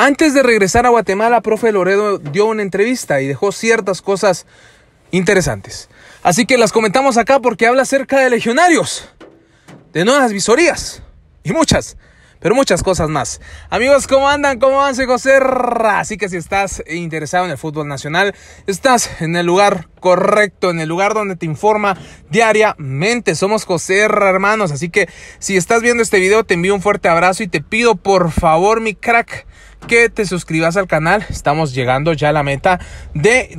Antes de regresar a Guatemala, profe Loredo dio una entrevista y dejó ciertas cosas interesantes. Así que las comentamos acá porque habla acerca de legionarios, de nuevas visorías y muchas, pero muchas cosas más. Amigos, ¿cómo andan? ¿Cómo van? José Así que si estás interesado en el fútbol nacional, estás en el lugar correcto, en el lugar donde te informa diariamente. Somos José hermanos. Así que si estás viendo este video, te envío un fuerte abrazo y te pido por favor, mi crack que te suscribas al canal. Estamos llegando ya a la meta de,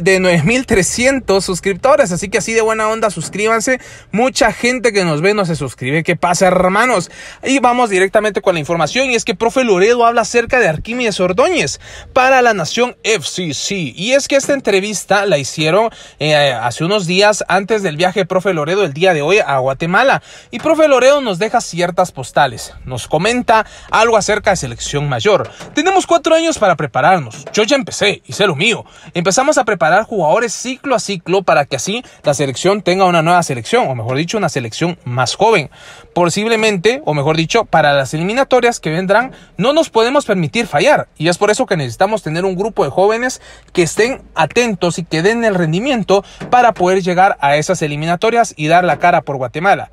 de 9300 suscriptores. Así que así de buena onda, suscríbanse. Mucha gente que nos ve no se suscribe. ¿Qué pasa, hermanos? Y vamos directamente con la información. Y es que profe Loredo habla acerca de Arquímedes Ordóñez para la Nación FCC. Y es que esta entrevista la hicieron eh, hace unos días antes del viaje profe Loredo el día de hoy a Guatemala. Y profe Loredo nos deja ciertas postales. Nos comenta algo acerca de selección mayor tenemos cuatro años para prepararnos. Yo ya empecé, hice lo mío. Empezamos a preparar jugadores ciclo a ciclo para que así la selección tenga una nueva selección, o mejor dicho, una selección más joven. Posiblemente, o mejor dicho, para las eliminatorias que vendrán, no nos podemos permitir fallar. Y es por eso que necesitamos tener un grupo de jóvenes que estén atentos y que den el rendimiento para poder llegar a esas eliminatorias y dar la cara por Guatemala.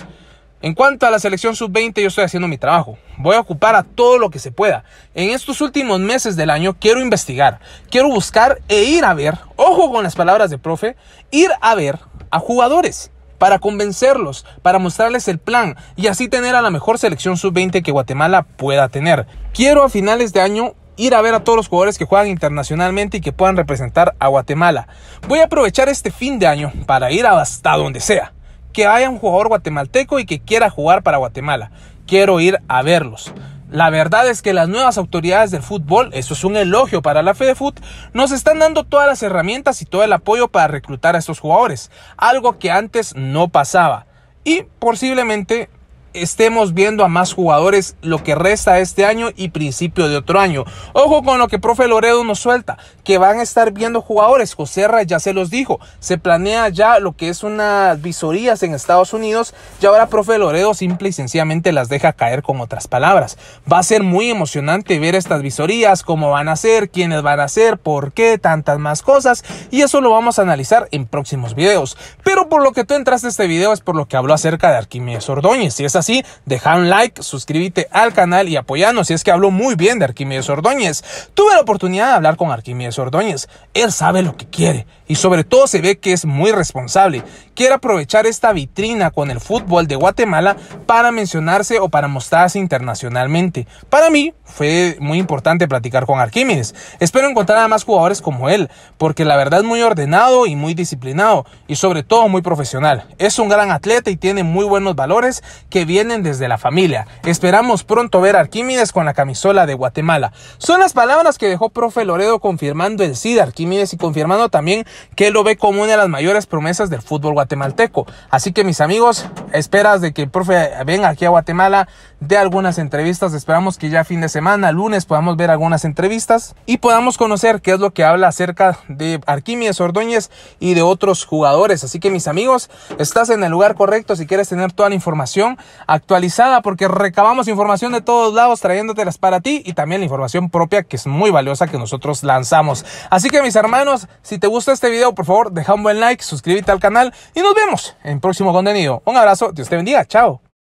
En cuanto a la selección sub-20, yo estoy haciendo mi trabajo. Voy a ocupar a todo lo que se pueda. En estos últimos meses del año quiero investigar, quiero buscar e ir a ver, ojo con las palabras de profe, ir a ver a jugadores para convencerlos, para mostrarles el plan y así tener a la mejor selección sub-20 que Guatemala pueda tener. Quiero a finales de año ir a ver a todos los jugadores que juegan internacionalmente y que puedan representar a Guatemala. Voy a aprovechar este fin de año para ir hasta donde sea que haya un jugador guatemalteco y que quiera jugar para Guatemala. Quiero ir a verlos. La verdad es que las nuevas autoridades del fútbol, eso es un elogio para la FedeFoot, nos están dando todas las herramientas y todo el apoyo para reclutar a estos jugadores, algo que antes no pasaba. Y posiblemente estemos viendo a más jugadores lo que resta este año y principio de otro año. Ojo con lo que profe Loredo nos suelta, que van a estar viendo jugadores. José Ra ya se los dijo, se planea ya lo que es unas visorías en Estados Unidos y ahora profe Loredo simple y sencillamente las deja caer con otras palabras. Va a ser muy emocionante ver estas visorías, cómo van a ser, quiénes van a ser, por qué, tantas más cosas y eso lo vamos a analizar en próximos videos. Pero por lo que tú entraste a este video es por lo que habló acerca de Arquímedes Ordóñez y esas así, deja un like, suscríbete al canal y apoyanos. Y es que habló muy bien de Arquímedes Ordóñez. Tuve la oportunidad de hablar con Arquímedes Ordóñez. Él sabe lo que quiere y sobre todo se ve que es muy responsable. Quiere aprovechar esta vitrina con el fútbol de Guatemala para mencionarse o para mostrarse internacionalmente. Para mí fue muy importante platicar con Arquímedes. Espero encontrar a más jugadores como él, porque la verdad es muy ordenado y muy disciplinado y sobre todo muy profesional. Es un gran atleta y tiene muy buenos valores que vienen desde la familia. Esperamos pronto ver a Arquímedes con la camisola de Guatemala. Son las palabras que dejó profe Loredo confirmando el sí de Arquímedes y confirmando también que lo ve como una de las mayores promesas del fútbol guatemalteco. Así que mis amigos, esperas de que el profe venga aquí a Guatemala, de algunas entrevistas. Esperamos que ya fin de semana, lunes, podamos ver algunas entrevistas y podamos conocer qué es lo que habla acerca de Arquímedes Ordóñez y de otros jugadores. Así que mis amigos, estás en el lugar correcto si quieres tener toda la información actualizada porque recabamos información de todos lados trayéndotelas para ti y también la información propia que es muy valiosa que nosotros lanzamos. Así que mis hermanos, si te gusta este video, por favor, deja un buen like, suscríbete al canal y nos vemos en próximo contenido. Un abrazo, Dios te bendiga, chao.